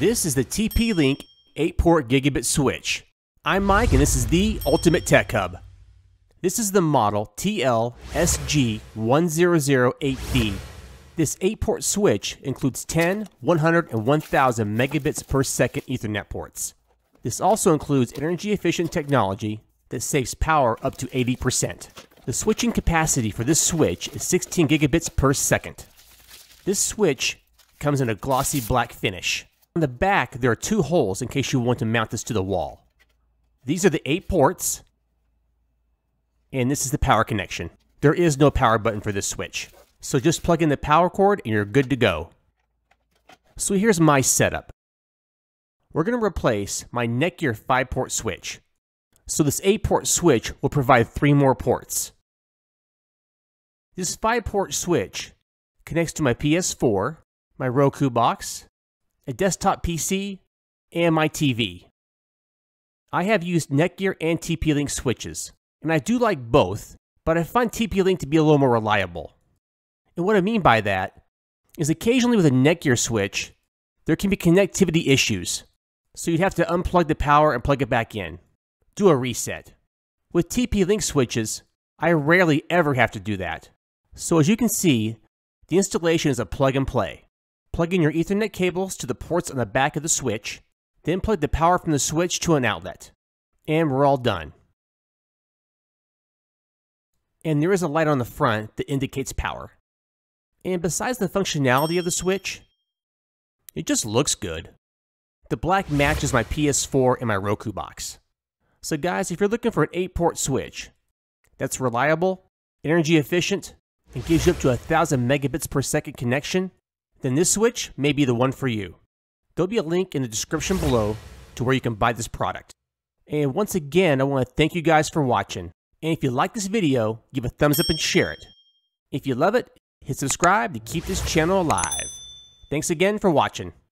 This is the TP-Link 8-port gigabit switch. I'm Mike and this is the Ultimate Tech Hub. This is the model TL-SG1008D. This 8-port switch includes 10, 100, and 1000 megabits per second Ethernet ports. This also includes energy-efficient technology that saves power up to 80%. The switching capacity for this switch is 16 gigabits per second. This switch comes in a glossy black finish. On the back, there are two holes in case you want to mount this to the wall. These are the eight ports, and this is the power connection. There is no power button for this switch, so just plug in the power cord and you're good to go. So here's my setup. We're going to replace my Netgear 5-port switch. So this 8-port switch will provide 3 more ports. This 5-port switch connects to my PS4, my Roku box, a desktop PC, and my TV. I have used Netgear and TP-Link switches, and I do like both, but I find TP-Link to be a little more reliable. And what I mean by that is occasionally with a Netgear switch, there can be connectivity issues, so you'd have to unplug the power and plug it back in. Do a reset. With TP-Link switches, I rarely ever have to do that. So as you can see, the installation is a plug and play. Plug in your Ethernet cables to the ports on the back of the switch, then plug the power from the switch to an outlet. And we're all done. And there is a light on the front that indicates power. And besides the functionality of the switch, it just looks good. The black matches my PS4 and my Roku box. So guys, if you're looking for an 8-port switch that's reliable, energy efficient, and gives you up to a 1000 megabits per second connection, then this Switch may be the one for you. There'll be a link in the description below to where you can buy this product. And once again, I want to thank you guys for watching. And if you like this video, give a thumbs up and share it. If you love it, hit subscribe to keep this channel alive. Thanks again for watching.